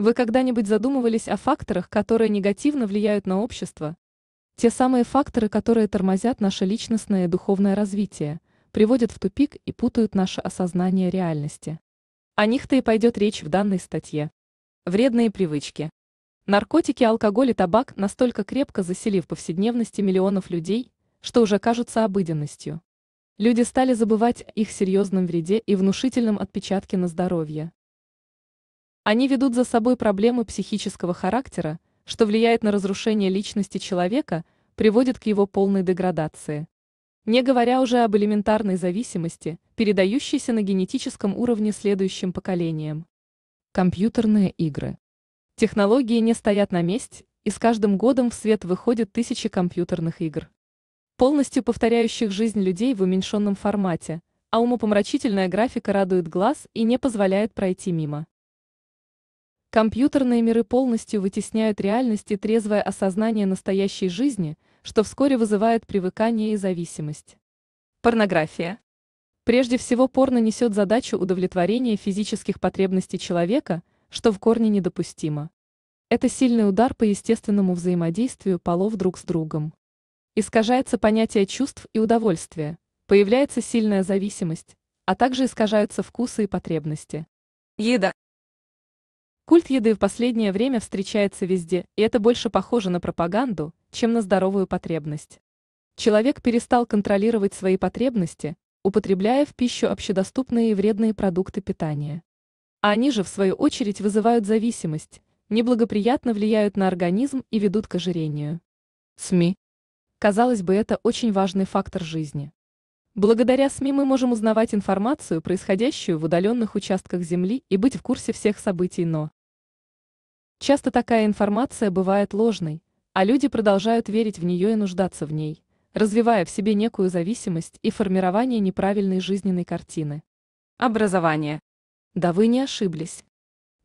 Вы когда-нибудь задумывались о факторах, которые негативно влияют на общество? Те самые факторы, которые тормозят наше личностное и духовное развитие, приводят в тупик и путают наше осознание реальности. О них-то и пойдет речь в данной статье. Вредные привычки. Наркотики, алкоголь и табак настолько крепко засели в повседневности миллионов людей, что уже кажутся обыденностью. Люди стали забывать о их серьезном вреде и внушительном отпечатке на здоровье. Они ведут за собой проблемы психического характера, что влияет на разрушение личности человека, приводит к его полной деградации. Не говоря уже об элементарной зависимости, передающейся на генетическом уровне следующим поколениям. Компьютерные игры. Технологии не стоят на месте, и с каждым годом в свет выходят тысячи компьютерных игр. Полностью повторяющих жизнь людей в уменьшенном формате, а умопомрачительная графика радует глаз и не позволяет пройти мимо. Компьютерные миры полностью вытесняют реальность и трезвое осознание настоящей жизни, что вскоре вызывает привыкание и зависимость. Порнография. Прежде всего порно несет задачу удовлетворения физических потребностей человека, что в корне недопустимо. Это сильный удар по естественному взаимодействию полов друг с другом. Искажается понятие чувств и удовольствия, появляется сильная зависимость, а также искажаются вкусы и потребности. Еда. Культ еды в последнее время встречается везде, и это больше похоже на пропаганду, чем на здоровую потребность. Человек перестал контролировать свои потребности, употребляя в пищу общедоступные и вредные продукты питания. А они же, в свою очередь, вызывают зависимость, неблагоприятно влияют на организм и ведут к ожирению. СМИ. Казалось бы, это очень важный фактор жизни. Благодаря СМИ мы можем узнавать информацию, происходящую в удаленных участках Земли и быть в курсе всех событий, но Часто такая информация бывает ложной, а люди продолжают верить в нее и нуждаться в ней, развивая в себе некую зависимость и формирование неправильной жизненной картины. Образование. Да вы не ошиблись.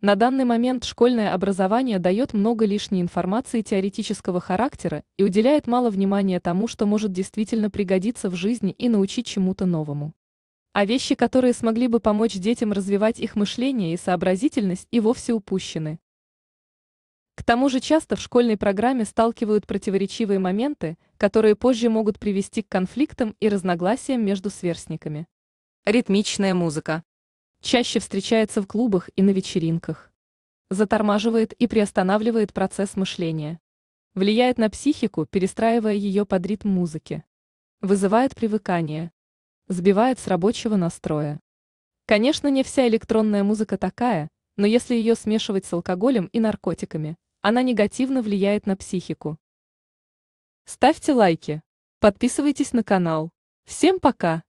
На данный момент школьное образование дает много лишней информации теоретического характера и уделяет мало внимания тому, что может действительно пригодиться в жизни и научить чему-то новому. А вещи, которые смогли бы помочь детям развивать их мышление и сообразительность, и вовсе упущены. К тому же часто в школьной программе сталкивают противоречивые моменты, которые позже могут привести к конфликтам и разногласиям между сверстниками. Ритмичная музыка. Чаще встречается в клубах и на вечеринках. Затормаживает и приостанавливает процесс мышления. Влияет на психику, перестраивая ее под ритм музыки. Вызывает привыкание. Сбивает с рабочего настроя. Конечно, не вся электронная музыка такая, но если ее смешивать с алкоголем и наркотиками, она негативно влияет на психику. Ставьте лайки, подписывайтесь на канал. Всем пока!